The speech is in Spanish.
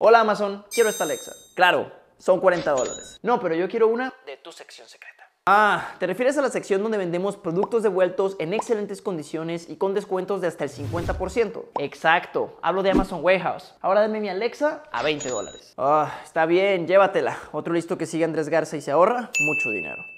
Hola Amazon, quiero esta Alexa. Claro, son 40 dólares. No, pero yo quiero una de tu sección secreta. Ah, te refieres a la sección donde vendemos productos devueltos en excelentes condiciones y con descuentos de hasta el 50%. Exacto, hablo de Amazon Warehouse. Ahora dame mi Alexa a 20 dólares. Ah, está bien, llévatela. Otro listo que sigue Andrés Garza y se ahorra mucho dinero.